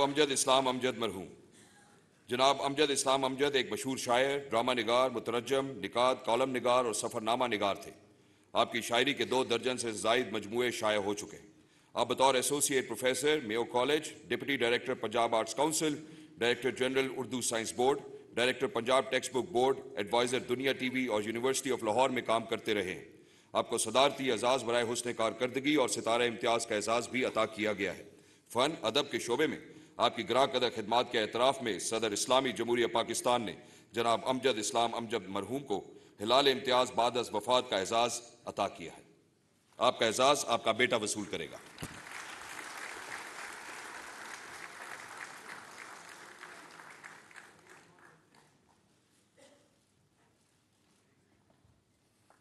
अमजद इस्लाम अमजद मरहूम जनाब अमजद इस्लाम अमजद एक मशहूर शायर ड्रामा निगार मुतरजम निकात कॉलम निगार और सफ़रनामा निगार थे आपकी शायरी के दो दर्जन से जायद मजमु शाये हो चुके हैं आप बतौर associate professor Mayo college deputy director Punjab arts council director general Urdu science board director Punjab textbook board adviser Dunya T V और यूनिवर्सिटी ऑफ लाहौर में काम करते रहे हैं आपको सदारती एजाज़ बरए हुसन कारकर्दगी और सितारा इम्तियाज़ का एजाज़ भी अता किया गया है फ़न अदब के शोबे में आपकी ग्राह कदर खदमात के एतराफ़ में सदर इस्लामी जमहूरिया पाकिस्तान ने जनाब अमजद इस्लाम अमजद मरहूम को हिलाल इम्तियाज़ बाद वफात का एजाज़ अता किया है आपका एजाज़ आपका बेटा वसूल करेगा